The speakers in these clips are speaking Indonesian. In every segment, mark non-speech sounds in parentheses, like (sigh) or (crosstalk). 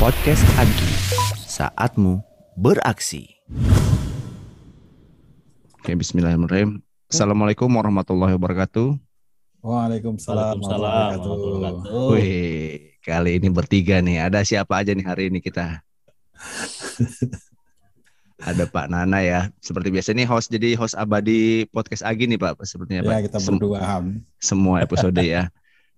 Podcast Agi, saatmu beraksi. Oke, bismillahirrahmanirrahim. Assalamualaikum warahmatullahi wabarakatuh. Waalaikumsalam, Waalaikumsalam warahmatullahi wabarakatuh. Wih, kali ini bertiga nih. Ada siapa aja nih hari ini kita? (laughs) ada Pak Nana ya. Seperti biasa nih host jadi host abadi podcast Agi nih Pak. Sepertinya Pak. Ya, kita berdua Sem Semua episode ya.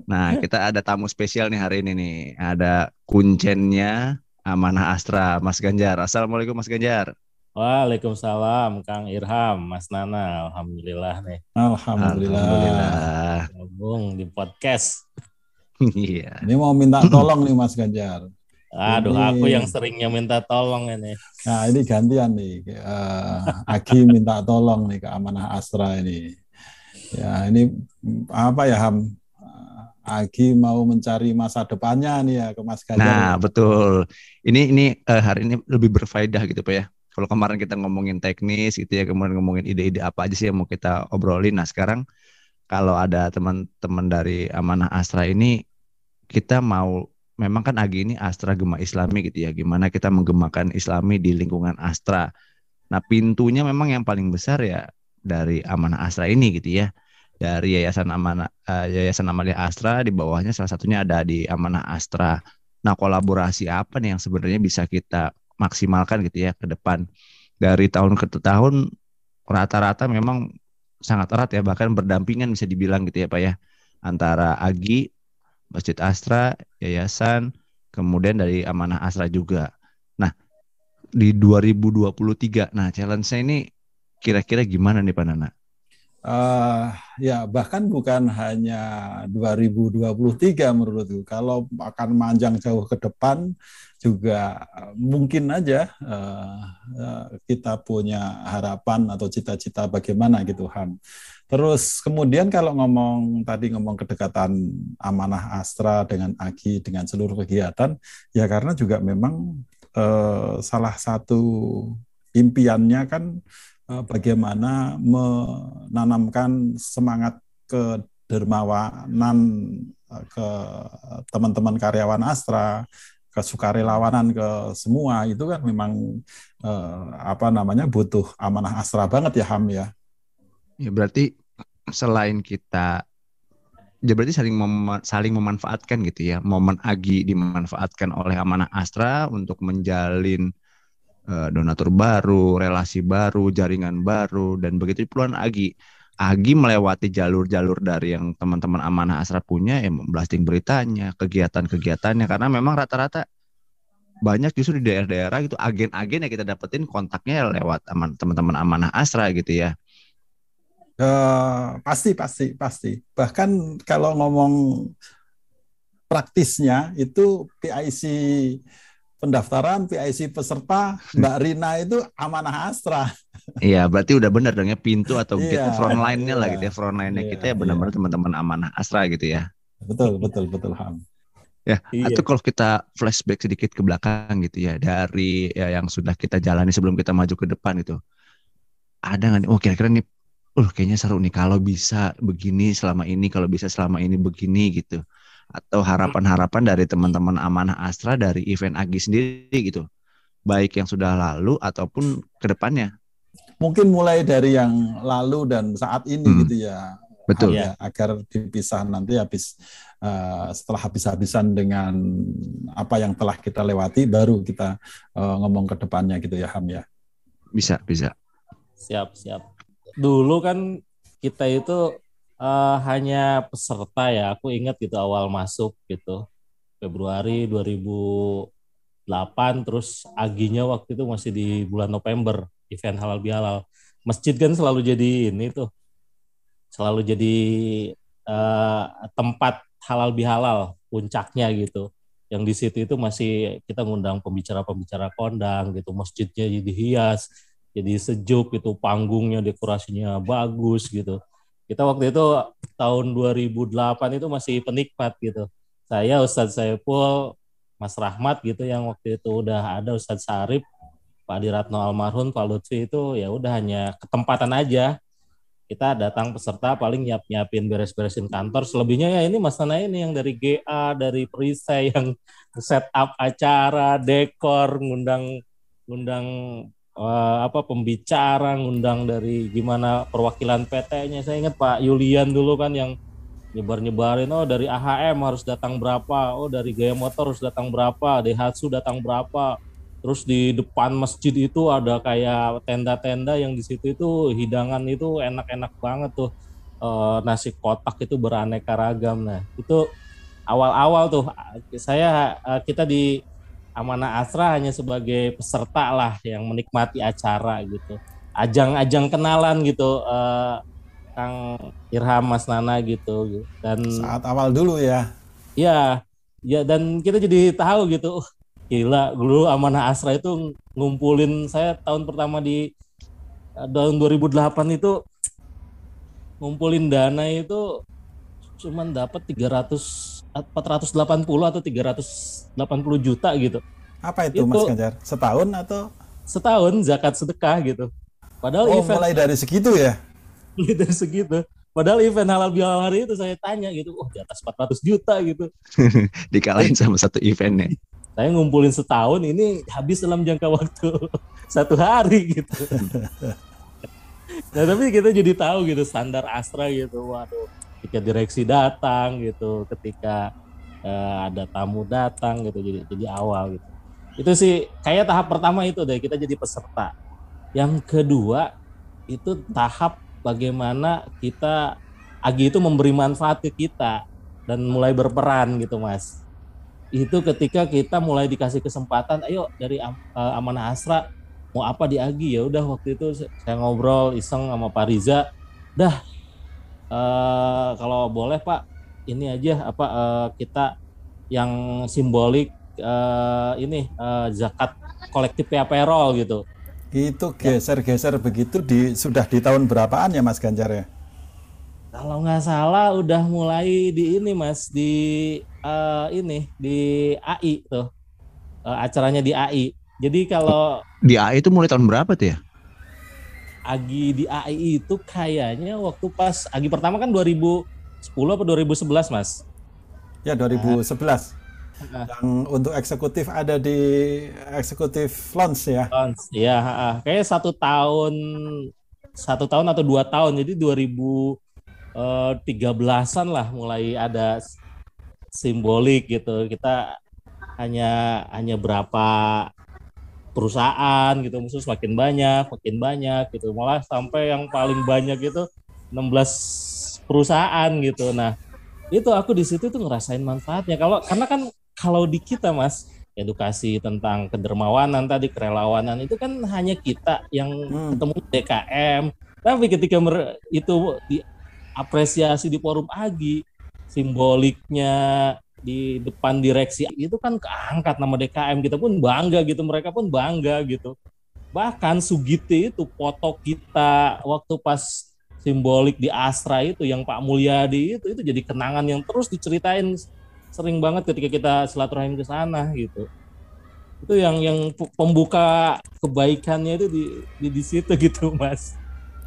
Nah, (laughs) kita ada tamu spesial nih hari ini nih. Ada kuncennya Amanah Astra, Mas Ganjar. Assalamualaikum Mas Ganjar. Waalaikumsalam Kang Irham, Mas Nana. Alhamdulillah nih. Alhamdulillah. Alhamdulillah. Gabung di podcast. (laughs) Iya. ini mau minta tolong nih Mas Ganjar. Aduh, ini... aku yang seringnya minta tolong ini. Nah, ini gantian nih. Uh, eh, Aki minta tolong nih ke Amanah Astra ini. Ya, ini apa ya Ham? Agi mau mencari masa depannya nih ya ke Mas Ganjar. Nah, betul. Ini ini uh, hari ini lebih berfaedah gitu Pak ya. Kalau kemarin kita ngomongin teknis gitu ya, kemudian ngomongin ide-ide apa aja sih yang mau kita obrolin. Nah, sekarang kalau ada teman-teman dari Amanah Astra ini kita mau memang kan Agi ini Astra Gema Islami gitu ya. Gimana kita menggemakan Islami di lingkungan Astra. Nah, pintunya memang yang paling besar ya dari Amanah Astra ini gitu ya dari Yayasan Amanah eh, Yayasan Amalia Astra di bawahnya salah satunya ada di Amanah Astra. Nah, kolaborasi apa nih yang sebenarnya bisa kita maksimalkan gitu ya ke depan? Dari tahun ke tahun rata-rata memang sangat erat ya bahkan berdampingan bisa dibilang gitu ya Pak ya antara Agi, Masjid Astra, Yayasan, kemudian dari Amanah Astra juga. Nah, di 2023. Nah, challenge-nya ini kira-kira gimana nih Pak Nana? Uh, ya bahkan bukan hanya 2023 menurutku. Kalau akan manjang jauh ke depan juga mungkin aja uh, kita punya harapan atau cita-cita bagaimana gitu Han. Terus kemudian kalau ngomong tadi ngomong kedekatan amanah Astra dengan AKI dengan seluruh kegiatan ya karena juga memang uh, salah satu impiannya kan Eh, bagaimana menanamkan semangat kedermawanan eh, ke teman-teman karyawan Astra, ke sukarelawanan ke semua itu kan memang eh, apa namanya butuh amanah Astra banget ya Ham ya. Ya berarti selain kita ya berarti saling mem saling memanfaatkan gitu ya momen agi dimanfaatkan oleh amanah Astra untuk menjalin Eh, donatur baru, relasi baru, jaringan baru, dan begitu puluhan Agi. Agi melewati jalur-jalur dari yang teman-teman amanah asra punya, yang blasting beritanya, kegiatan-kegiatannya, karena memang rata-rata banyak justru di daerah-daerah gitu agen-agen yang kita dapetin kontaknya lewat teman-teman amanah asra gitu ya. Uh, pasti pasti pasti bahkan kalau ngomong praktisnya itu PIC pendaftaran PIC peserta hmm. Mbak Rina itu amanah Astra. Iya, berarti udah benar dong ya pintu atau iya, kita front line lah iya. gitu ya, front line-nya iya, kita ya benar-benar iya. teman-teman amanah Astra gitu ya. Betul, betul, betul, Ham. Ya, iya. atau kalau kita flashback sedikit ke belakang gitu ya dari ya, yang sudah kita jalani sebelum kita maju ke depan itu Ada nggak nih? Oh, kira-kira nih uh kayaknya seru nih kalau bisa begini selama ini, kalau bisa selama ini begini gitu atau harapan-harapan dari hmm. teman-teman amanah Astra dari event Agi sendiri gitu. Baik yang sudah lalu ataupun ke depannya. Mungkin mulai dari yang lalu dan saat ini hmm. gitu ya. Betul. Ya, agar dipisah nanti habis uh, setelah habis-habisan dengan apa yang telah kita lewati baru kita uh, ngomong ke depannya gitu ya Ham ya. Bisa, bisa. Siap, siap. Dulu kan kita itu uh, hanya peserta ya. Aku ingat gitu awal masuk gitu. Februari 2008 terus aginya waktu itu masih di bulan November event halal bihalal. Masjid kan selalu jadi ini tuh. Selalu jadi uh, tempat halal bihalal puncaknya gitu. Yang di situ itu masih kita ngundang pembicara-pembicara kondang gitu. Masjidnya jadi hias, jadi sejuk gitu, panggungnya dekorasinya bagus gitu kita waktu itu tahun 2008 itu masih penikmat gitu. Saya Ustadz Saiful, Mas Rahmat gitu yang waktu itu udah ada Ustadz Sarip, Pak Diratno almarhum, Pak Lutfi itu ya udah hanya ketempatan aja. Kita datang peserta paling nyiap-nyiapin beres-beresin kantor. Selebihnya ya ini Mas Nana ini yang dari GA, dari perisai yang set up acara, dekor, ngundang ngundang Eh, apa pembicara ngundang dari gimana perwakilan PT-nya. Saya ingat Pak Yulian dulu kan yang nyebar-nyebarin oh dari AHM harus datang berapa, oh dari Gaya Motor harus datang berapa, Daihatsu datang berapa. Terus di depan masjid itu ada kayak tenda-tenda yang di situ itu hidangan itu enak-enak banget tuh. E, nasi kotak itu beraneka ragam. Nah, itu awal-awal tuh saya eh, kita di Amanah Asra hanya sebagai peserta lah yang menikmati acara gitu. Ajang-ajang kenalan gitu uh, Kang Irham Mas Nana gitu, gitu dan saat awal dulu ya. Iya. Ya dan kita jadi tahu gitu. Uh, gila dulu Amanah Asra itu ngumpulin saya tahun pertama di eh, tahun 2008 itu ngumpulin dana itu cuman dapat 300 480 atau 380 juta gitu. Apa itu, itu Mas Ganjar? Setahun atau? Setahun zakat sedekah gitu. Padahal oh, event mulai dari segitu ya? Mulai dari segitu. Padahal event halal bihalal hari itu saya tanya gitu, oh di atas 400 juta gitu. (laughs) Dikalahin sama satu eventnya Saya ngumpulin setahun ini habis dalam jangka waktu (laughs) satu hari gitu. (laughs) nah tapi kita jadi tahu gitu standar Astra gitu, waduh ketika direksi datang gitu ketika uh, ada tamu datang gitu jadi jadi awal gitu itu sih kayak tahap pertama itu deh kita jadi peserta yang kedua itu tahap bagaimana kita Agi itu memberi manfaat ke kita dan mulai berperan gitu mas itu ketika kita mulai dikasih kesempatan ayo dari uh, amanah asra mau apa di Agi ya udah waktu itu saya ngobrol iseng sama Pak Riza dah Eh, kalau boleh Pak ini aja apa uh, kita yang simbolik uh, ini uh, zakat kolektif payroll gitu. Itu geser-geser begitu di sudah di tahun berapaan ya Mas Ganjar ya? Kalau nggak salah udah mulai di ini Mas di uh, ini di AI tuh. Uh, acaranya di AI. Jadi kalau di AI itu mulai tahun berapa tuh ya? Agi di AI itu kayaknya waktu pas Agi pertama kan 2010 atau 2011 mas? Ya 2011. Nah. Yang untuk eksekutif ada di eksekutif launch ya? Launch, ya. Kayaknya satu tahun satu tahun atau dua tahun jadi 2013an eh, lah mulai ada simbolik gitu kita hanya hanya berapa perusahaan gitu musuh semakin banyak makin banyak gitu malah sampai yang paling banyak itu 16 perusahaan gitu nah itu aku di situ tuh ngerasain manfaatnya kalau karena kan kalau di kita mas edukasi tentang kedermawanan tadi kerelawanan itu kan hanya kita yang hmm. ketemu DKM tapi ketika mer itu diapresiasi di forum AGI simboliknya di depan direksi itu kan keangkat nama DKM kita pun bangga gitu mereka pun bangga gitu bahkan Sugiti itu foto kita waktu pas simbolik di Astra itu yang Pak Mulyadi itu itu jadi kenangan yang terus diceritain sering banget ketika kita silaturahim ke sana gitu itu yang yang pembuka kebaikannya itu di di, di situ gitu mas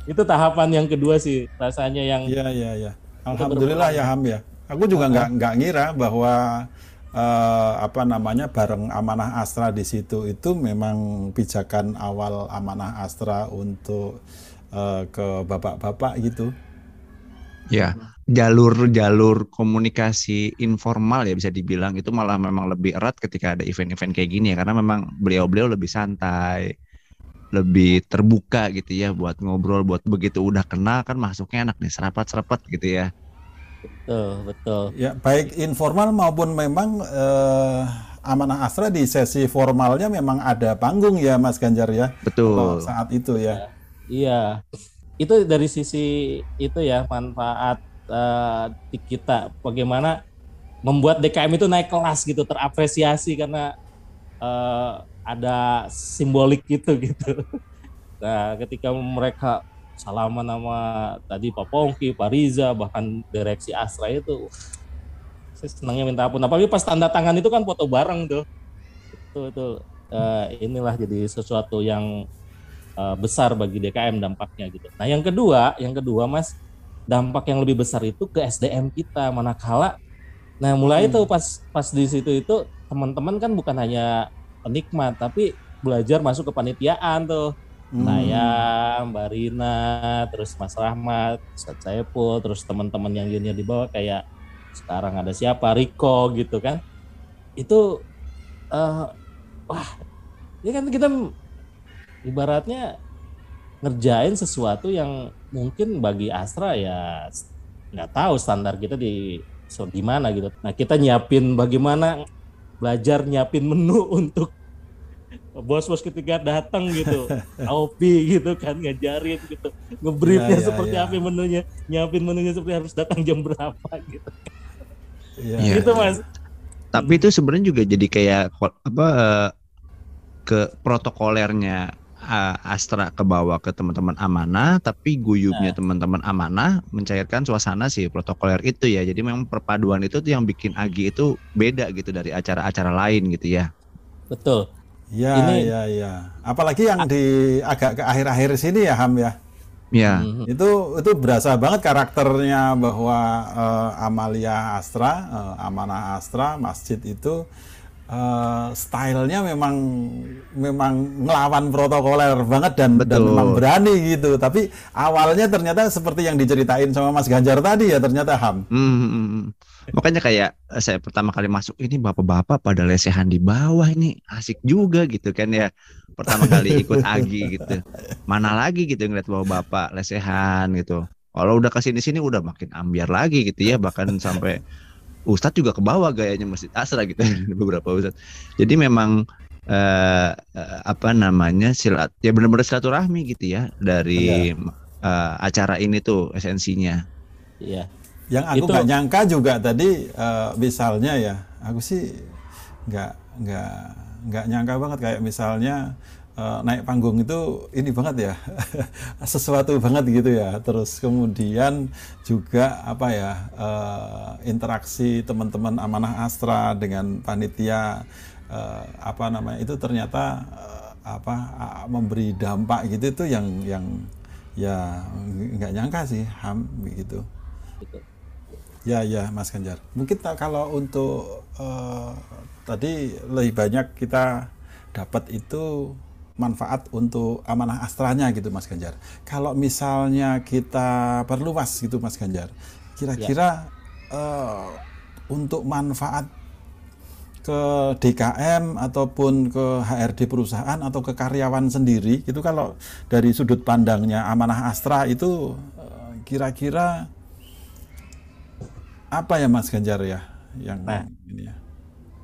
itu tahapan yang kedua sih rasanya yang ya ya ya alhamdulillah ya Ham ya Aku juga nggak nggak ngira bahwa eh, apa namanya bareng amanah Astra di situ itu memang pijakan awal amanah Astra untuk uh, ke bapak-bapak gitu. Ya, jalur-jalur komunikasi informal ya bisa dibilang itu malah memang lebih erat ketika ada event-event kayak gini ya karena memang beliau-beliau lebih santai lebih terbuka gitu ya buat ngobrol buat begitu udah kenal kan masuknya enak nih serapat serapat gitu ya Betul, Ya, baik informal maupun memang eh, amanah Astra di sesi formalnya memang ada panggung ya Mas Ganjar ya. Betul. saat itu ya. Iya. iya. Itu dari sisi itu ya manfaat eh, kita bagaimana membuat DKM itu naik kelas gitu, terapresiasi karena eh, ada simbolik gitu gitu. (laughs) Nah, ketika mereka salaman sama tadi Pak Pongki, Pak Riza, bahkan direksi Astra itu. Saya senangnya minta ampun. tapi nah, pas tanda tangan itu kan foto bareng tuh. Itu, itu. Uh, inilah jadi sesuatu yang uh, besar bagi DKM dampaknya gitu. Nah yang kedua, yang kedua mas, dampak yang lebih besar itu ke SDM kita manakala. Nah mulai hmm. itu pas pas di situ itu teman-teman kan bukan hanya penikmat tapi belajar masuk ke panitiaan tuh hmm. Nayang, Mbak Rina, terus Mas Rahmat, Ustadz Saiful, terus teman-teman yang junior di bawah kayak sekarang ada siapa Riko gitu kan. Itu uh, wah, ya kan kita ibaratnya ngerjain sesuatu yang mungkin bagi Astra ya nggak tahu standar kita di so, di mana gitu. Nah kita nyiapin bagaimana belajar nyiapin menu (laughs) untuk bos-bos ketiga datang gitu, Aopi (laughs) gitu kan ngajarin gitu, ngebriefnya ya, ya, seperti ya. apa menunya, nyiapin menunya seperti harus datang jam berapa gitu. Iya. iya. Gitu mas. Tapi itu sebenarnya juga jadi kayak apa eh, ke protokolernya eh, Astra ke bawah ke teman-teman amanah, tapi guyubnya nah. teman-teman amanah mencairkan suasana sih protokoler itu ya. Jadi memang perpaduan itu tuh yang bikin Agi itu beda gitu dari acara-acara lain gitu ya. Betul. Ya, ini, ya, ya. Apalagi yang di agak ke akhir-akhir sini ya Ham ya. Ya. Mm-hmm. Itu itu berasa banget karakternya bahwa uh, Amalia Astra, uh, Amanah Astra, masjid itu uh, stylenya memang memang ngelawan protokoler banget dan Betul. dan memang berani gitu. Tapi awalnya ternyata seperti yang diceritain sama Mas Ganjar tadi ya ternyata ham. Hmm, hmm, hmm, hmm. makanya kayak eh, saya pertama kali masuk ini bapak-bapak pada lesehan di bawah ini asik juga gitu kan ya. Pertama kali ikut Agi gitu. Mana lagi gitu ngeliat bapak-bapak lesehan gitu. Kalau udah kesini sini udah makin ambiar lagi gitu ya bahkan sampai Ustadz juga ke bawah gayanya masjid Asra gitu (laughs) beberapa Ustadz. Jadi memang uh, apa namanya silat ya benar-benar silaturahmi gitu ya dari Uh, acara ini tuh esensinya. Iya. Yang aku nggak nyangka juga tadi uh, misalnya ya aku sih nggak nggak nggak nyangka banget kayak misalnya Eh, naik panggung itu ini banget ya (laughs) sesuatu banget gitu ya terus kemudian juga apa ya eh, interaksi teman-teman amanah astra dengan panitia eh, apa namanya itu ternyata apa memberi dampak gitu itu yang yang ya nggak nyangka sih ham begitu ya ya mas Ganjar mungkin tak, kalau untuk uh, tadi lebih banyak kita dapat itu manfaat untuk amanah astranya gitu Mas Ganjar. Kalau misalnya kita perluas gitu Mas Ganjar, kira-kira ya. uh, untuk manfaat ke DKM ataupun ke HRD perusahaan atau ke karyawan sendiri itu kalau dari sudut pandangnya amanah Astra itu eh, kira-kira apa ya Mas Ganjar ya yang nah, ini ya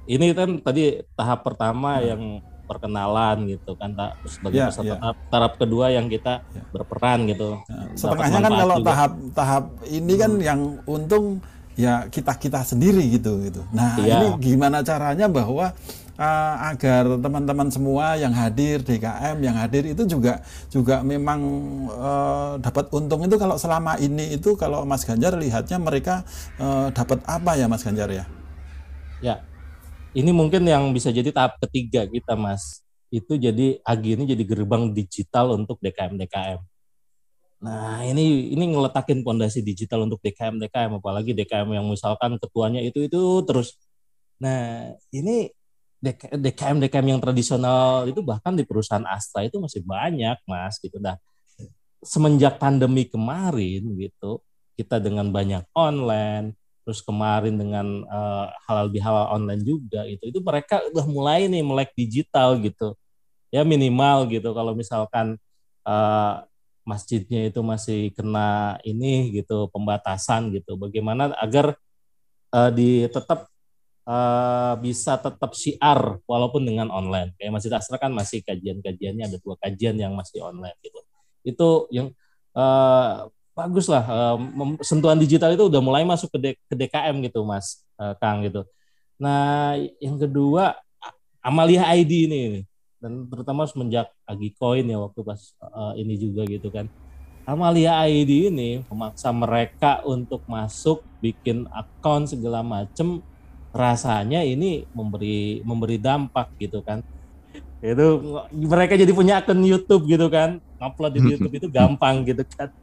ini kan tadi tahap pertama hmm. yang perkenalan gitu kan tak sebagai yeah, peserta ya. Tahap, tahap kedua yang kita yeah. berperan gitu. Ya, setengahnya kan kalau juga. tahap tahap ini kan hmm. yang untung ya kita kita sendiri gitu gitu. Nah yeah. ini gimana caranya bahwa uh, agar teman-teman semua yang hadir DKM yang hadir itu juga juga memang uh, dapat untung itu kalau selama ini itu kalau Mas Ganjar lihatnya mereka uh, dapat apa ya Mas Ganjar ya? Ya, ini mungkin yang bisa jadi tahap ketiga kita mas itu jadi agi ini jadi gerbang digital untuk DKM DKM nah ini ini ngeletakin pondasi digital untuk DKM DKM apalagi DKM yang misalkan ketuanya itu itu terus nah ini DKM DKM yang tradisional itu bahkan di perusahaan Astra itu masih banyak mas gitu dah semenjak pandemi kemarin gitu kita dengan banyak online terus kemarin dengan uh, halal bihalal online juga itu itu mereka udah mulai nih melek digital gitu ya minimal gitu kalau misalkan uh, masjidnya itu masih kena ini gitu pembatasan gitu bagaimana agar uh, di tetap uh, bisa tetap siar walaupun dengan online kayak masjid asra kan masih kajian kajiannya ada dua kajian yang masih online gitu itu yang uh, bagus lah um, sentuhan digital itu udah mulai masuk ke, D, ke DKM gitu mas uh, Kang gitu. Nah yang kedua Amalia ID ini, dan terutama semenjak koin ya waktu pas uh, ini juga gitu kan. Amalia ID ini memaksa mereka untuk masuk bikin account segala macem rasanya ini memberi memberi dampak gitu kan itu mereka jadi punya akun YouTube gitu kan ngupload di (laughs) YouTube itu gampang gitu kan (laughs)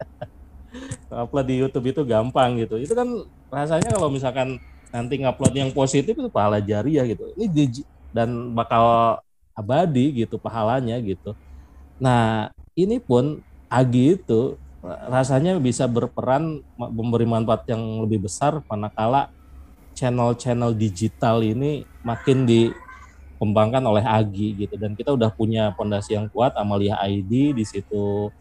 upload di YouTube itu gampang gitu. Itu kan rasanya kalau misalkan nanti ngupload yang positif itu pahala jariah gitu. Ini di, dan bakal abadi gitu pahalanya gitu. Nah, ini pun Agi itu rasanya bisa berperan memberi manfaat yang lebih besar manakala channel-channel digital ini makin dikembangkan oleh Agi gitu dan kita udah punya pondasi yang kuat Amalia ID di situ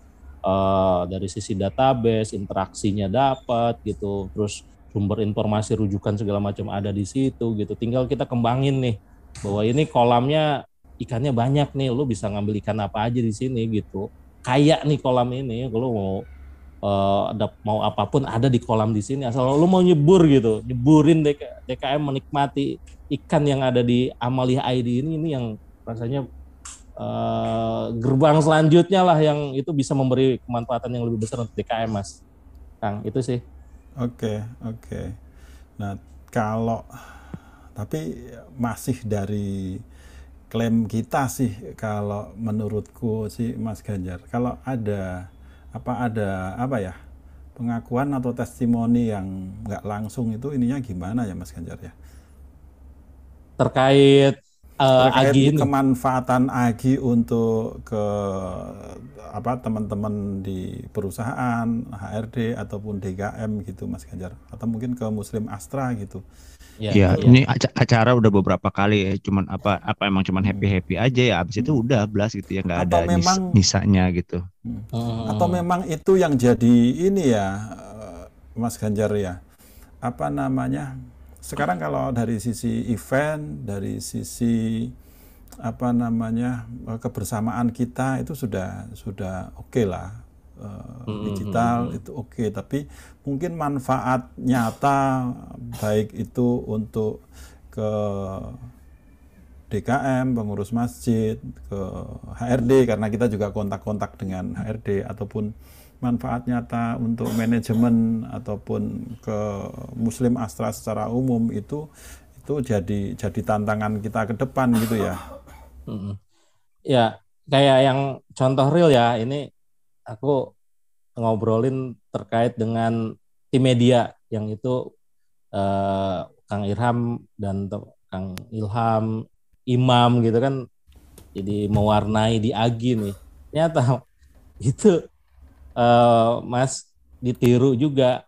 uh, dari sisi database interaksinya dapat gitu terus sumber informasi rujukan segala macam ada di situ gitu tinggal kita kembangin nih bahwa ini kolamnya ikannya banyak nih lu bisa ngambil ikan apa aja di sini gitu kayak nih kolam ini kalau mau uh, ada mau apapun ada di kolam di sini asal lu mau nyebur gitu nyeburin DK, DKM menikmati ikan yang ada di Amalia ID ini ini yang rasanya Eh, gerbang selanjutnya lah yang itu bisa memberi kemanfaatan yang lebih besar untuk DKM mas Kang itu sih oke okay, oke okay. nah kalau tapi masih dari klaim kita sih kalau menurutku sih Mas Ganjar kalau ada apa ada apa ya pengakuan atau testimoni yang nggak langsung itu ininya gimana ya Mas Ganjar ya terkait uh, terkait Agi ini. kemanfaatan Agi untuk ke apa teman-teman di perusahaan HRD ataupun DKM gitu Mas Ganjar atau mungkin ke Muslim Astra gitu. Iya, ya, ya. ini acara udah beberapa kali ya, cuman apa apa emang cuman happy happy aja ya, abis itu hmm. udah belas gitu ya nggak ada memang, nis nisanya gitu. Hmm. hmm. Atau memang itu yang jadi ini ya, Mas Ganjar ya, apa namanya? Sekarang kalau dari sisi event, dari sisi apa namanya eh, kebersamaan kita itu sudah sudah oke okay lah eh, digital mm-hmm. itu oke okay. tapi mungkin manfaat nyata baik itu untuk ke DKM pengurus masjid ke HRD karena kita juga kontak-kontak dengan HRD ataupun manfaat nyata untuk manajemen ataupun ke Muslim Astra secara umum itu itu jadi jadi tantangan kita ke depan gitu ya. Ya, kayak yang contoh real ya, ini aku ngobrolin terkait dengan tim media yang itu eh, Kang Irham dan Kang Ilham, Imam gitu kan jadi mewarnai di Agi nih. Ternyata (laughs) itu Eh, Mas ditiru juga.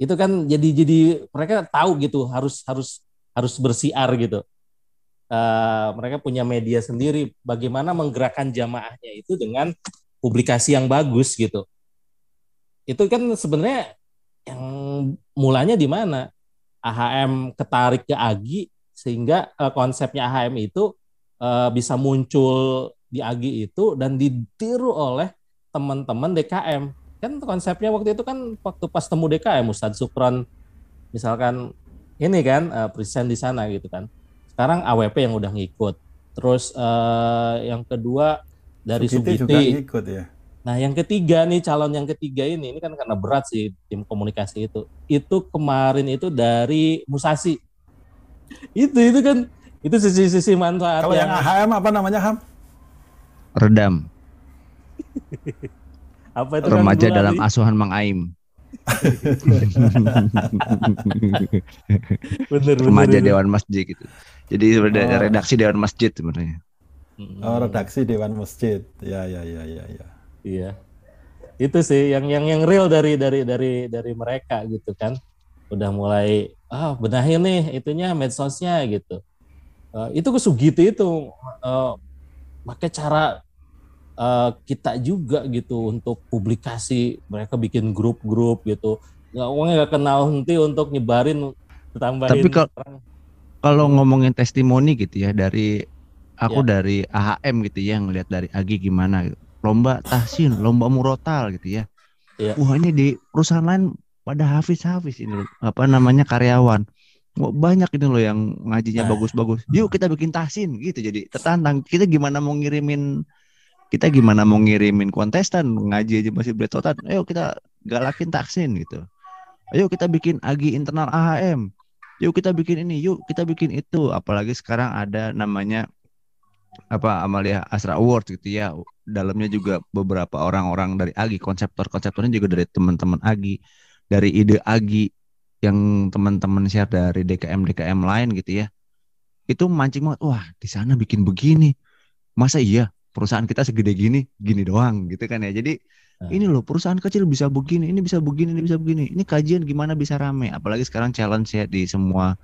Itu kan jadi jadi mereka tahu gitu harus harus harus bersiar gitu. Uh, mereka punya media sendiri bagaimana menggerakkan jamaahnya itu dengan publikasi yang bagus gitu. Itu kan sebenarnya yang mulanya di mana? AHM ketarik ke Agi sehingga uh, konsepnya AHM itu uh, bisa muncul di Agi itu dan ditiru oleh teman-teman DKM kan konsepnya waktu itu kan waktu pas temu DKM Ustadz Sukron misalkan ini kan uh, present di sana gitu kan sekarang AWP yang udah ngikut terus uh, yang kedua dari Sugiti, Sugiti. juga ngikut ya nah yang ketiga nih calon yang ketiga ini ini kan karena berat sih tim komunikasi itu itu kemarin itu dari Musasi itu itu kan itu sisi-sisi manfaat kalau yang, yang AHM apa namanya Ham redam (laughs) Apa itu remaja dalam asuhan Mang Aim. (laughs) bener, remaja bener, Dewan Masjid gitu. Jadi oh. redaksi Dewan Masjid sebenarnya. Oh, redaksi Dewan Masjid. Ya, ya, ya, ya, ya. Iya. Itu sih yang yang yang real dari dari dari dari mereka gitu kan. Udah mulai ah oh, benahi nih itunya medsosnya gitu. Uh, itu kesugiti itu uh, pakai cara uh, kita juga gitu untuk publikasi mereka bikin grup-grup gitu nggak uangnya nggak kenal henti untuk nyebarin tambahin tapi kalau ngomongin testimoni gitu ya dari aku ya. dari AHM gitu ya ngelihat dari Agi gimana gitu. lomba tahsin lomba murotal gitu ya ya. wah ini di perusahaan lain pada hafiz-hafiz ini apa namanya karyawan wah, banyak ini loh yang ngajinya nah. bagus-bagus yuk kita bikin tahsin gitu jadi tertantang kita gimana mau ngirimin kita gimana mau ngirimin kontestan ngaji aja masih beletotan ayo kita galakin taksin gitu ayo kita bikin agi internal AHM yuk kita bikin ini yuk kita bikin itu apalagi sekarang ada namanya apa Amalia Asra Award gitu ya dalamnya juga beberapa orang-orang dari Agi konseptor-konseptornya juga dari teman-teman Agi dari ide Agi yang teman-teman share dari DKM DKM lain gitu ya itu mancing banget wah di sana bikin begini masa iya perusahaan kita segede gini, gini doang gitu kan ya. Jadi hmm. ini loh perusahaan kecil bisa begini, ini bisa begini, ini bisa begini. Ini kajian gimana bisa rame. Apalagi sekarang challenge ya di semua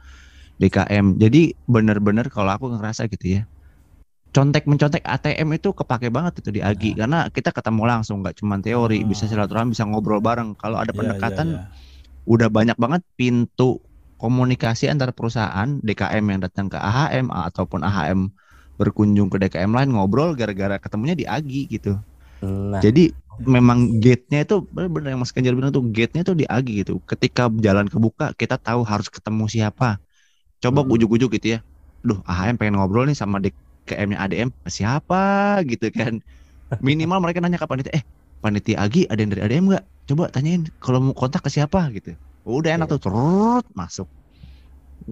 DKM. Jadi benar-benar kalau aku ngerasa gitu ya. Contek mencontek ATM itu kepake banget itu di Agi hmm. Nah. karena kita ketemu langsung nggak cuma teori, hmm. bisa silaturahmi, bisa ngobrol bareng. Kalau ada iya, pendekatan yeah, yeah, yeah. udah banyak banget pintu komunikasi antar perusahaan DKM yang datang ke AHM ataupun AHM berkunjung ke DKM lain ngobrol gara-gara ketemunya di Agi gitu. Nah. Jadi memang gate-nya itu benar yang Mas Kenjar bilang tuh gate-nya tuh di Agi gitu. Ketika jalan kebuka kita tahu harus ketemu siapa. Coba hmm. ujuk-ujuk gitu ya. Duh, AHM pengen ngobrol nih sama DKM-nya ADM siapa gitu kan. (laughs) Minimal mereka nanya ke panitia, eh panitia Agi ada yang dari ADM nggak? Coba tanyain kalau mau kontak ke siapa gitu. Udah enak yeah. tuh, terus masuk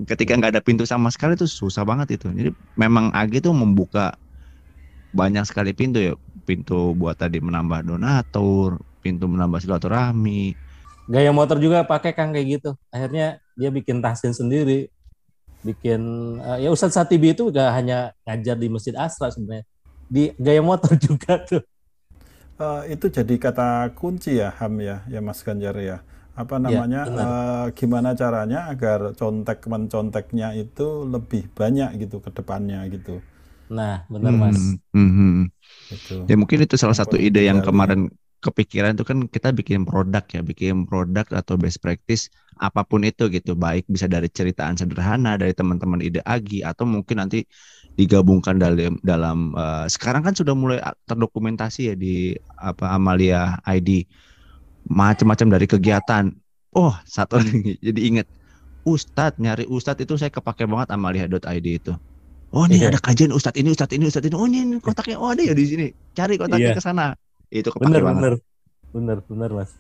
ketika nggak ada pintu sama sekali itu susah banget itu jadi memang Agi tuh membuka banyak sekali pintu ya pintu buat tadi menambah donatur pintu menambah silaturahmi gaya motor juga pakai kang kayak gitu akhirnya dia bikin tahsin sendiri bikin eh, ya Ustadz Satibi itu gak hanya ngajar di Masjid Asra sebenarnya di gaya motor (laughs) juga tuh uh, itu jadi kata kunci ya Ham ya ya Mas Ganjar ya apa ya, namanya ya, uh, gimana caranya agar contek menconteknya itu lebih banyak gitu ke depannya gitu. Nah, benar hmm, Mas. Hmm, hmm, hmm, Gitu. Ya mungkin itu salah satu ide yang kemarin kepikiran itu kan kita bikin produk ya, bikin produk atau best practice apapun itu gitu, baik bisa dari ceritaan sederhana dari teman-teman ide agi atau mungkin nanti digabungkan dalam dalam uh, sekarang kan sudah mulai terdokumentasi ya di apa Amalia ID macam-macam dari kegiatan. Oh, satu lagi hmm. jadi inget. Ustadz nyari Ustadz itu saya kepake banget sama lihat.id itu. Oh, ini yeah. ada kajian Ustadz ini, Ustadz ini, Ustadz ini. Oh, ini kotaknya. Oh, ada ya di sini. Cari kotaknya yeah. ke sana. Itu kepake bener, banget. Bener. Bener, bener, Mas.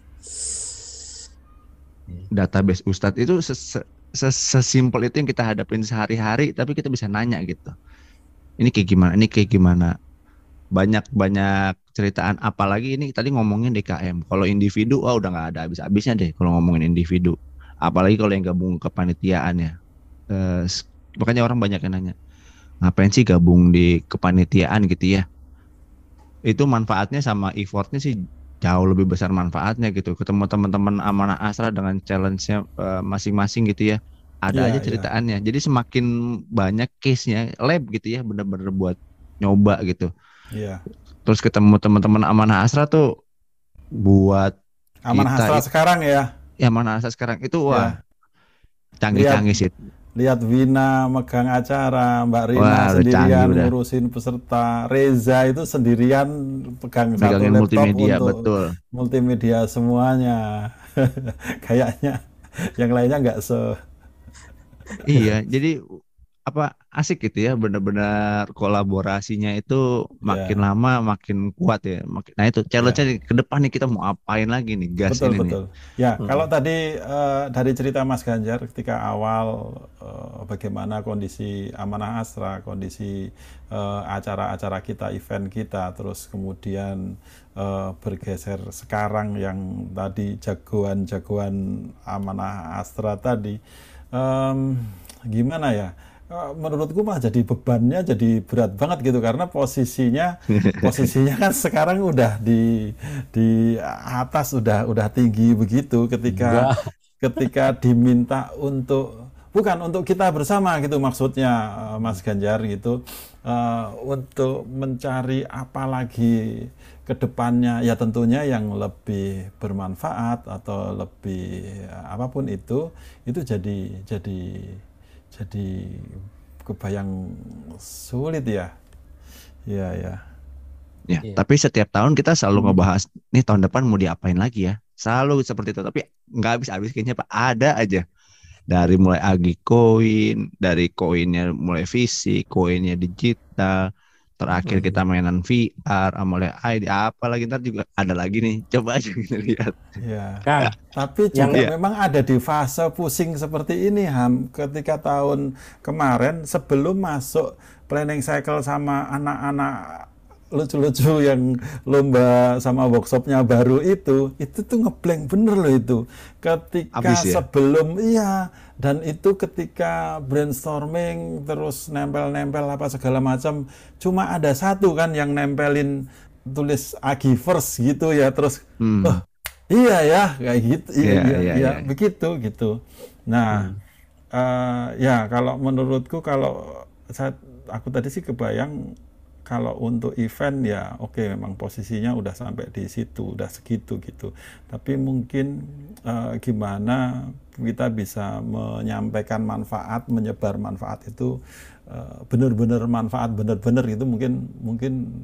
Database Ustadz itu -se sesimpel itu yang kita hadapin sehari-hari, tapi kita bisa nanya gitu. Ini kayak gimana? Ini kayak gimana? Banyak-banyak ceritaan apalagi ini tadi ngomongin DKM kalau individu wah udah nggak ada habis-habisnya deh kalau ngomongin individu apalagi kalau yang gabung ke panitiaannya eh, makanya orang banyak yang nanya ngapain sih gabung di kepanitiaan gitu ya itu manfaatnya sama effortnya sih jauh lebih besar manfaatnya gitu ketemu teman-teman amanah asra dengan challenge-nya eh, masing-masing gitu ya ada yeah, aja iya. ceritaannya yeah. jadi semakin banyak case-nya lab gitu ya bener-bener buat nyoba gitu Iya. Terus ketemu teman-teman Amanah Asra tuh buat Amanah Asra sekarang ya. Ya Amanah Asra sekarang itu iya. wah. Canggih-canggih sih. Lihat Wina megang acara, Mbak Rina wah, sendirian ngurusin peserta, Reza itu sendirian pegang Pegangin satu laptop multimedia, untuk betul. multimedia semuanya. (laughs) Kayaknya yang lainnya nggak se. iya, jadi apa asik gitu ya benar-benar kolaborasinya itu makin yeah. lama makin kuat ya makin nah itu challenge ya. ke depan nih kita mau apain lagi nih gas betul, ini betul. nih ya hmm. kalau tadi uh, dari cerita Mas Ganjar ketika awal uh, bagaimana kondisi amanah astra kondisi eh, acara-acara uh, kita event kita terus kemudian uh, bergeser sekarang yang tadi jagoan-jagoan amanah astra tadi um, gimana ya Eh, menurutku mah jadi bebannya jadi berat banget gitu karena posisinya (laughs) posisinya kan sekarang udah di di atas udah udah tinggi begitu ketika Enggak. ketika diminta untuk bukan untuk kita bersama gitu maksudnya eh, Mas Ganjar gitu uh, untuk mencari apa lagi kedepannya ya tentunya yang lebih bermanfaat atau lebih apapun itu itu jadi jadi jadi kebayang sulit ya Iya, ya ya iya. tapi setiap tahun kita selalu hmm. ngebahas nih tahun depan mau diapain lagi ya selalu seperti itu tapi nggak habis habis kayaknya pak ada aja dari mulai agi koin dari koinnya mulai fisik koinnya digital terakhir hmm. kita mainan VR, AMOLED AI, apa lagi ntar juga ada lagi nih. Coba aja kita lihat. Iya. Ya. Kan, tapi iya. juga yang memang ada di fase pusing seperti ini Ham. Ketika tahun kemarin sebelum masuk planning cycle sama anak-anak lucu-lucu yang lomba sama workshopnya baru itu itu tuh ngeblank bener loh itu ketika ya? sebelum iya dan itu ketika brainstorming terus nempel-nempel apa segala macam cuma ada satu kan yang nempelin tulis Agi first gitu ya terus hmm. oh, iya ya kayak gitu iya yeah, iya, iya, iya, iya, begitu gitu nah hmm. uh, ya kalau menurutku kalau saat aku tadi sih kebayang kalau untuk event ya oke okay, memang posisinya udah sampai di situ udah segitu gitu tapi mungkin uh, gimana kita bisa menyampaikan manfaat menyebar manfaat itu uh, benar-benar manfaat benar-benar itu mungkin mungkin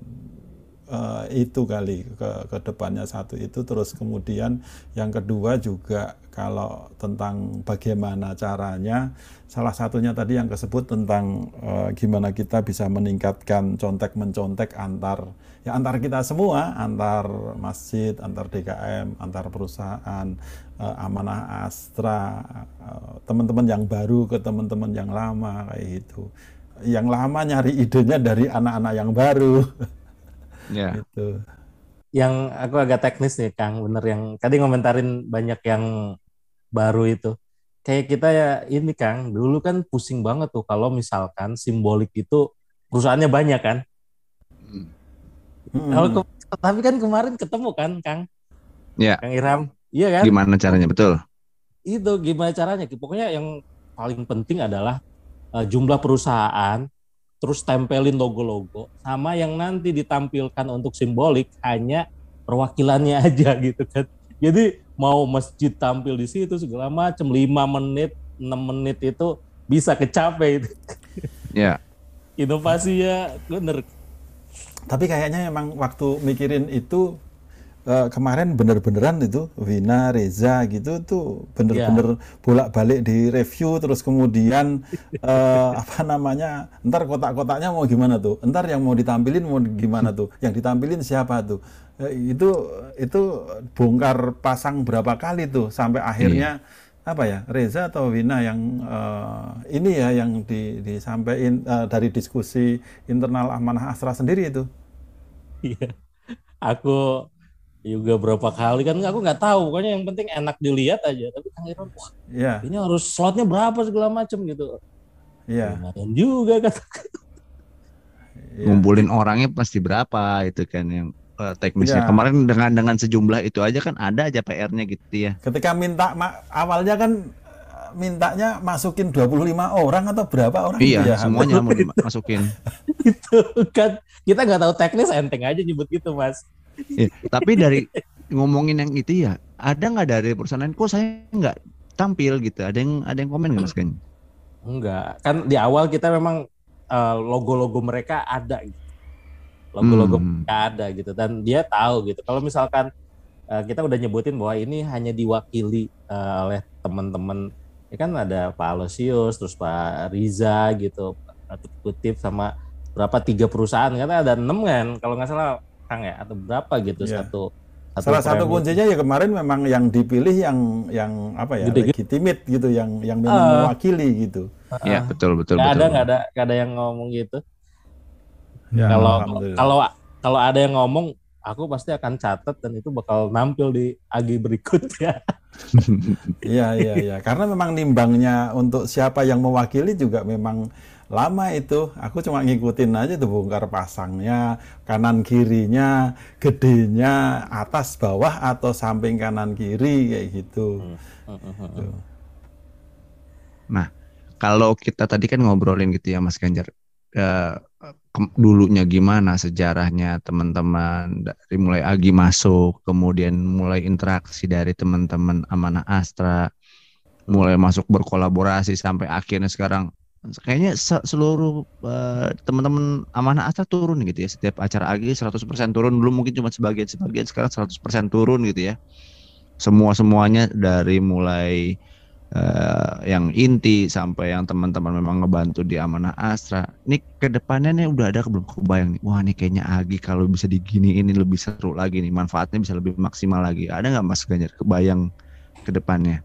uh, itu kali ke, kedepannya satu itu terus kemudian yang kedua juga kalau tentang bagaimana caranya salah satunya tadi yang tersebut tentang e, gimana kita bisa meningkatkan contek mencontek antar ya antar kita semua antar masjid antar DKM antar perusahaan e, amanah Astra eh, teman-teman yang baru ke teman-teman yang lama kayak gitu yang lama nyari idenya dari anak-anak yang baru (laughs) yeah. gitu yang aku agak teknis nih Kang, bener yang tadi ngomentarin banyak yang baru itu. Kayak kita ya ini Kang, dulu kan pusing banget tuh kalau misalkan simbolik itu perusahaannya banyak kan. Hmm. Kalau tapi kan kemarin ketemu kan Kang. Ya. Kang Iram. Iya kan? Gimana caranya betul? Itu gimana caranya? Pokoknya yang paling penting adalah eh, jumlah perusahaan terus tempelin logo-logo sama yang nanti ditampilkan untuk simbolik hanya perwakilannya (laughs) aja gitu kan. Jadi mau masjid tampil di situ segala macam lima menit enam menit itu bisa kecapek. itu. Ya. Inovasi ya bener. Tapi kayaknya emang waktu mikirin itu Eh, kemarin bener-beneran itu Wina Reza gitu tuh bener-bener yeah. bolak-balik di review terus kemudian uh, (laughs) apa namanya ntar kotak-kotaknya mau gimana tuh ntar yang mau ditampilin mau gimana tuh yang ditampilin siapa tuh uh, itu itu bongkar pasang berapa kali tuh sampai akhirnya yeah. apa ya Reza atau Wina yang uh, ini ya yang di, disampaikan uh, dari diskusi internal amanah Astra sendiri itu. Iya, aku juga berapa kali kan aku nggak tahu pokoknya yang penting enak dilihat aja tapi Kang Irfan wah yeah. ini harus slotnya berapa segala macam gitu Iya. Yeah. juga (laughs) kata yeah. orangnya pasti berapa itu kan yang uh, teknisnya yeah. kemarin dengan dengan sejumlah itu aja kan ada aja PR-nya gitu ya ketika minta awalnya kan eh, mintanya masukin 25 orang atau berapa orang iya gitu ya, semuanya (laughs) mau masukin itu kan kita nggak tahu teknis enteng aja nyebut gitu mas ya, tapi dari ngomongin yang itu ya ada nggak dari perusahaan lain kok saya nggak tampil gitu ada yang ada yang komen nggak mas Ken? Enggak kan di awal kita memang eh, logo-logo uh, mereka ada gitu. logo-logo hmm. mereka ada gitu dan dia tahu gitu kalau misalkan uh, kita udah nyebutin bahwa ini hanya diwakili uh, oleh teman-teman ya kan ada Pak Alosius terus Pak Riza gitu kutip sama berapa tiga perusahaan kan ada enam kan kalau nggak salah orang ya atau berapa gitu yeah. satu salah satu kuncinya ya kemarin memang yang dipilih yang yang apa ya gitu, legitimate gitu yang yang ah. memang uh, mewakili gitu ah. Iya betul betul, betul ada nggak ada gak ada yang ngomong gitu ya, kalau kalau kalau ada yang ngomong aku pasti akan catat dan itu bakal nampil di agi berikutnya (laughs) Iya iya iya karena memang nimbangnya untuk siapa yang mewakili juga memang lama itu aku cuma ngikutin aja tuh bongkar pasangnya kanan kirinya gedenya atas bawah atau samping kanan kiri kayak gitu nah kalau kita tadi kan ngobrolin gitu ya Mas Ganjar uh, dulunya gimana sejarahnya teman-teman dari mulai Agi masuk kemudian mulai interaksi dari teman-teman Amanah Astra mulai masuk berkolaborasi sampai akhirnya sekarang kayaknya seluruh uh, teman-teman amanah asa turun gitu ya setiap acara agi 100% turun belum mungkin cuma sebagian sebagian sekarang 100% turun gitu ya semua semuanya dari mulai uh, yang inti sampai yang teman-teman memang ngebantu di amanah astra ini kedepannya nih udah ada belum kebayang nih wah ini kayaknya agi kalau bisa digini ini lebih seru lagi nih manfaatnya bisa lebih maksimal lagi ada nggak mas ganjar kebayang kedepannya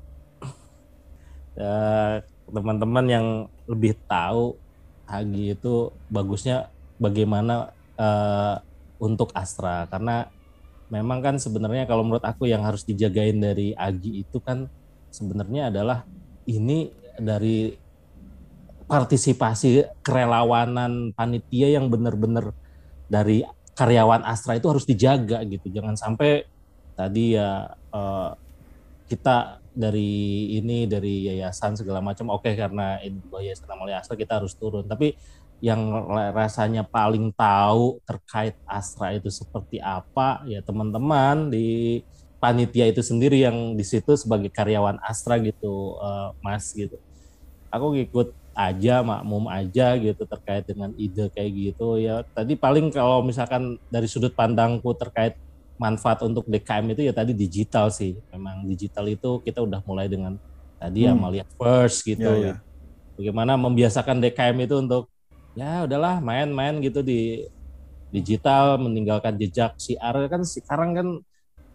uh, eh, teman-teman yang lebih tahu Hagi itu bagusnya bagaimana uh, untuk Astra karena memang kan sebenarnya kalau menurut aku yang harus dijagain dari Agi itu kan sebenarnya adalah ini dari partisipasi kerelawanan panitia yang benar-benar dari karyawan Astra itu harus dijaga gitu jangan sampai tadi ya uh, kita dari ini dari yayasan segala macam oke okay, karena ini yayasan Amalia Astra kita harus turun tapi yang rasanya paling tahu terkait Astra itu seperti apa ya teman-teman di panitia itu sendiri yang di situ sebagai karyawan Astra gitu uh, Mas gitu aku ikut aja makmum aja gitu terkait dengan ide kayak gitu ya tadi paling kalau misalkan dari sudut pandangku terkait manfaat untuk DKM itu ya tadi digital sih. Memang digital itu kita udah mulai dengan tadi hmm. ya melihat First gitu. Ya, ya. Bagaimana membiasakan DKM itu untuk ya udahlah main-main gitu di digital meninggalkan jejak si area kan sekarang kan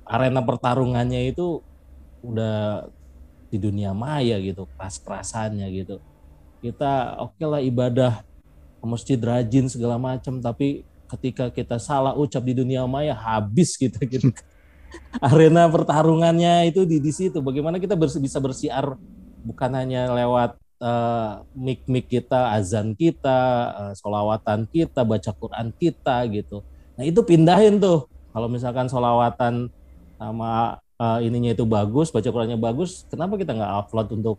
arena pertarungannya itu udah di dunia maya gitu keras-kerasannya gitu kita oke okay lah ibadah ke masjid rajin segala macam tapi ketika kita salah ucap di dunia maya habis kita gitu. (laughs) Arena pertarungannya itu di di situ. Bagaimana kita bers bisa bersiar bukan hanya lewat mik eh, mik-mik kita, azan kita, uh, eh, solawatan kita, baca Quran kita gitu. Nah itu pindahin tuh. Kalau misalkan solawatan sama uh, ininya itu bagus, baca Qurannya bagus, kenapa kita nggak upload untuk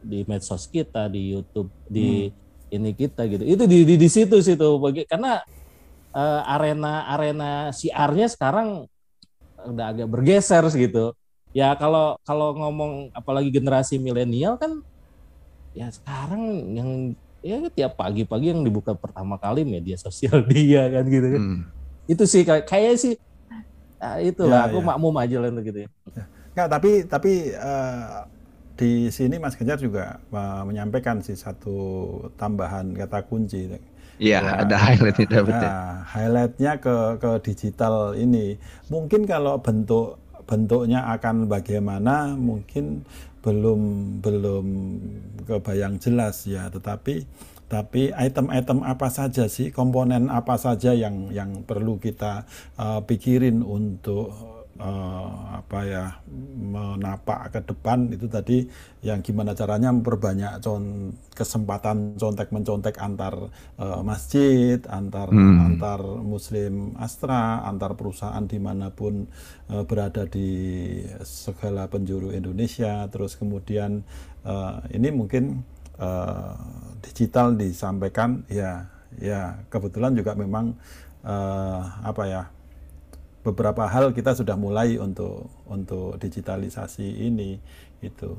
di medsos kita, di YouTube, di hmm. ini kita gitu. Itu di di, di situ situ karena uh, arena arena siarnya sekarang udah agak bergeser gitu. Ya kalau kalau ngomong apalagi generasi milenial kan ya sekarang yang ya tiap pagi-pagi yang dibuka pertama kali media sosial (laughs) dia kan gitu kan. Hmm. Itu sih kayak kayaknya sih itu ah, itulah ya, aku ya. makmum aja lah gitu ya. ya. nggak tapi tapi uh, di sini Mas Ganjar juga eh, menyampaikan sih satu tambahan kata kunci. Iya, ya, ada highlight itu nah, betul. Ya. Highlightnya ke ke digital ini. Mungkin kalau bentuk bentuknya akan bagaimana mungkin belum belum kebayang jelas ya, tetapi tapi item-item apa saja sih, komponen apa saja yang yang perlu kita uh, pikirin untuk uh, apa ya menapak ke depan itu tadi yang gimana caranya memperbanyak con kesempatan contek mencontek antar uh, masjid antar hmm. antar muslim astra antar perusahaan dimanapun uh, berada di segala penjuru Indonesia terus kemudian uh, ini mungkin uh, digital disampaikan ya ya kebetulan juga memang uh, apa ya beberapa hal kita sudah mulai untuk untuk digitalisasi ini itu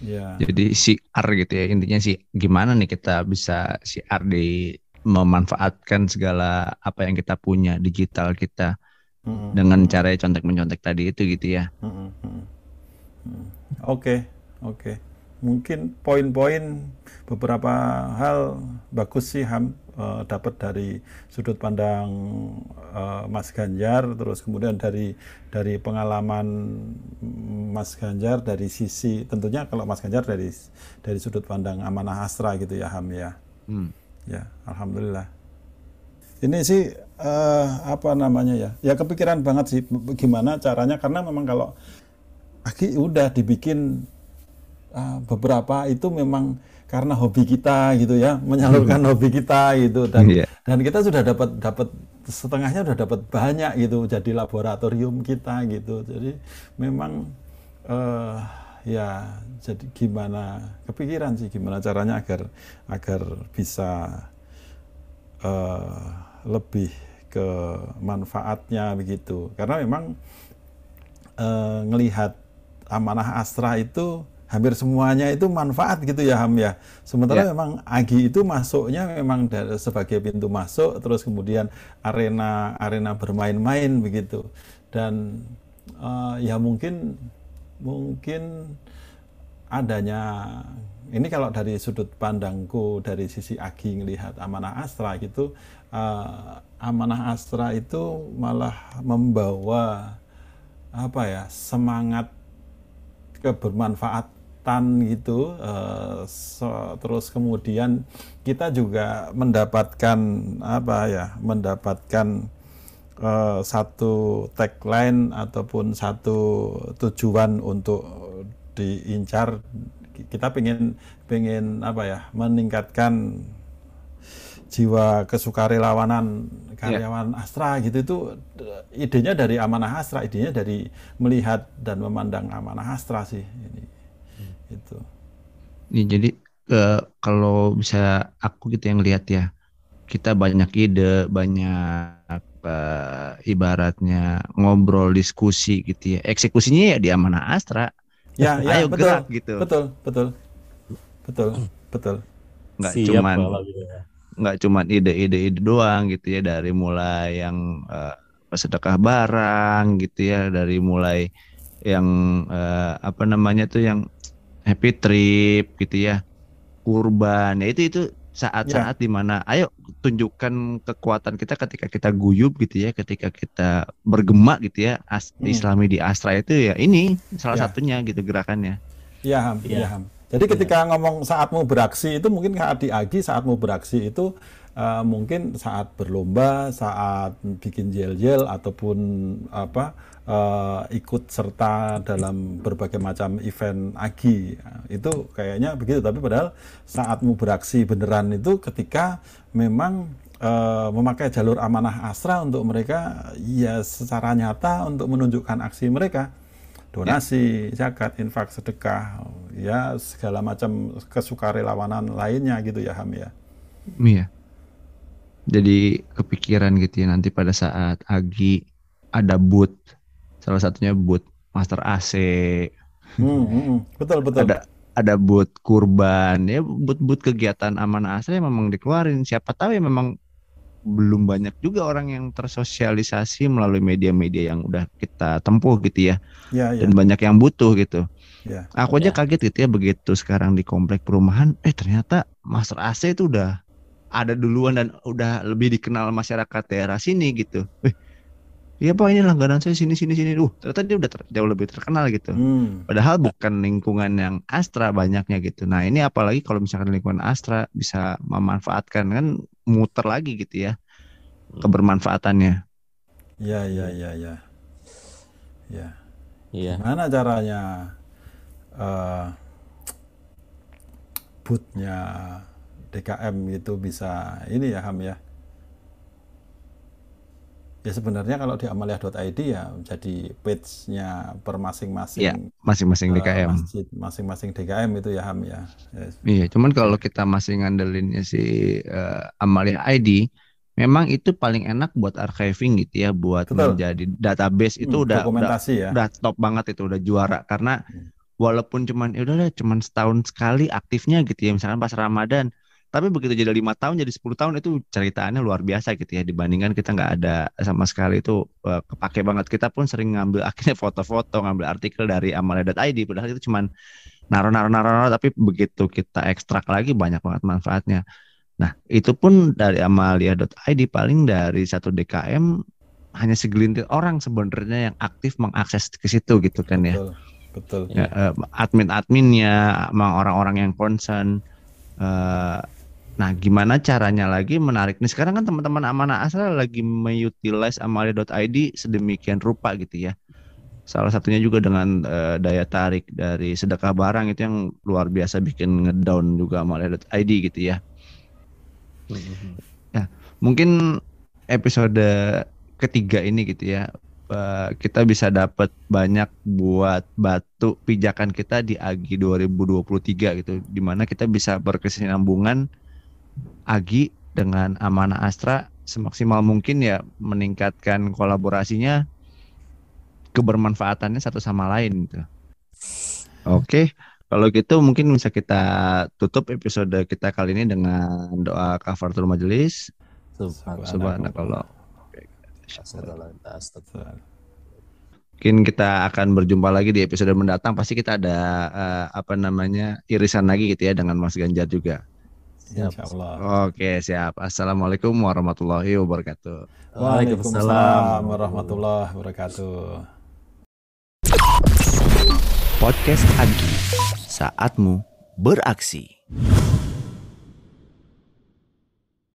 ya jadi CR gitu ya intinya sih gimana nih kita bisa CR di memanfaatkan segala apa yang kita punya digital kita mm-hmm. dengan cara contek mencontek tadi itu gitu ya mm-hmm. oke okay, oke okay mungkin poin-poin beberapa hal bagus sih ham uh, dapat dari sudut pandang uh, Mas Ganjar terus kemudian dari dari pengalaman Mas Ganjar dari sisi tentunya kalau Mas Ganjar dari dari sudut pandang amanah astra gitu ya ham ya hmm. ya alhamdulillah ini sih uh, apa namanya ya ya kepikiran banget sih gimana caranya karena memang kalau Aki udah dibikin Ah, beberapa itu memang karena hobi kita gitu ya menyalurkan hmm. hobi kita gitu dan yeah. dan kita sudah dapat dapat setengahnya sudah dapat banyak gitu jadi laboratorium kita gitu jadi memang uh, ya jadi gimana kepikiran sih gimana caranya agar agar bisa uh, lebih ke manfaatnya begitu karena memang uh, ngelihat amanah Astra itu hampir semuanya itu manfaat gitu ya Ham ya. Sementara ya. memang Agi itu masuknya memang dari, sebagai pintu masuk terus kemudian arena arena bermain-main begitu. Dan uh, ya mungkin mungkin adanya ini kalau dari sudut pandangku dari sisi Agi melihat amanah Astra gitu uh, amanah Astra itu malah membawa apa ya semangat kebermanfaat hutan gitu eh, terus kemudian kita juga mendapatkan apa ya mendapatkan eh, satu tagline ataupun satu tujuan untuk diincar kita pengen pengen apa ya meningkatkan jiwa kesukarelawanan karyawan yeah. Astra gitu itu eh, idenya dari amanah Astra idenya dari melihat dan memandang amanah Astra sih ini itu ya, jadi uh, kalau bisa aku gitu yang lihat ya kita banyak ide banyak uh, ibaratnya ngobrol diskusi gitu ya eksekusinya ya di Amanah Astra ya, (laughs) ya ayo betul, gerak gitu betul betul betul betul nggak Siap cuman gitu ya. nggak cuman ide-ide-ide doang gitu ya dari mulai yang uh, eh, sedekah barang gitu ya dari mulai yang uh, apa namanya tuh yang happy trip gitu ya kurban ya itu itu saat-saat ya. dimana ayo tunjukkan kekuatan kita ketika kita guyub gitu ya ketika kita bergema gitu ya as hmm. islami di astra itu ya ini salah ya. satunya gitu gerakannya Ya ham iya ya, ham jadi ketika ya. ngomong saat mau beraksi itu mungkin KAD Agi saat mau beraksi itu uh, mungkin saat berlomba, saat bikin jel-jel ataupun apa uh, ikut serta dalam berbagai macam event agi itu kayaknya begitu. Tapi padahal saatmu beraksi beneran itu ketika memang uh, memakai jalur amanah Astra untuk mereka ya secara nyata untuk menunjukkan aksi mereka donasi, ya. zakat, infak, sedekah, ya segala macam kesukarelawanan lainnya gitu ya Ham ya. Iya jadi kepikiran gitu ya nanti pada saat Agi ada boot salah satunya boot Master AC hmm, hmm, hmm, betul betul ada ada boot kurban ya boot boot kegiatan amanah asli memang dikeluarin siapa tahu ya memang belum banyak juga orang yang tersosialisasi melalui media-media yang udah kita tempuh gitu ya. Ya, ya. Dan banyak yang butuh gitu. Ya. Aku aja ya. kaget gitu ya begitu sekarang di komplek perumahan, eh ternyata master AC itu udah ada duluan dan udah lebih dikenal masyarakat daerah sini gitu. Eh, iya pak ini langganan saya sini sini sini. Uh ternyata dia udah jauh lebih terkenal gitu. Hmm. Padahal bukan lingkungan yang Astra banyaknya gitu. Nah ini apalagi kalau misalkan lingkungan Astra bisa memanfaatkan kan muter lagi gitu ya hmm. kebermanfaatannya. Ya ya ya ya. Ya. Iya. Mana caranya uh, eh, putnya DKM itu bisa ini ya Ham ya ya sebenarnya kalau di amaliah.id ya jadi page-nya per masing-masing ya, masing-masing eh, DKM masjid, masing-masing DKM itu ya Ham ya yes. iya cuman kalau kita masih ngandelinnya si uh, eh, amaliah ID memang itu paling enak buat archiving gitu ya buat Betul. menjadi database itu hmm, udah udah, ya. udah top banget itu udah juara karena hmm. walaupun cuman ya udah cuman setahun sekali aktifnya gitu ya misalnya pas Ramadan tapi begitu jadi lima tahun jadi 10 tahun itu ceritanya luar biasa gitu ya dibandingkan kita nggak ada sama sekali itu uh, kepake banget kita pun sering ngambil (laughs) akhirnya foto-foto ngambil artikel dari amalia.id padahal itu cuma naro-naro-naro-naro tapi begitu kita ekstrak lagi banyak banget manfaatnya nah itu pun dari amalia.id paling dari satu DKM hanya segelintir orang sebenarnya yang aktif mengakses ke situ gitu kan ya betul, betul. ya, eh, admin-adminnya orang-orang yang concern eh, Nah, gimana caranya lagi menarik nih? Sekarang kan teman-teman Amanah Asra lagi mengutilize amalia.id sedemikian rupa gitu ya. Salah satunya juga dengan uh, daya tarik dari sedekah barang itu yang luar biasa bikin ngedown juga amalia.id gitu ya. Nah, mungkin episode ketiga ini gitu ya eh, kita bisa dapat banyak buat batu pijakan kita di Agi 2023 gitu dimana kita bisa berkesinambungan Agi dengan Amanah Astra semaksimal mungkin ya meningkatkan kolaborasinya kebermanfaatannya satu sama lain gitu. Oke, okay. kalau gitu mungkin bisa kita tutup episode kita kali ini dengan doa kafaratul majelis. Subhanallah. Mungkin kita akan berjumpa lagi di episode mendatang. Pasti kita ada uh, apa namanya irisan lagi gitu ya dengan Mas Ganjar juga. Insya Oke siap. Assalamualaikum warahmatullahi wabarakatuh. Waalaikumsalam warahmatullahi wabarakatuh. Podcast Agi, saatmu beraksi.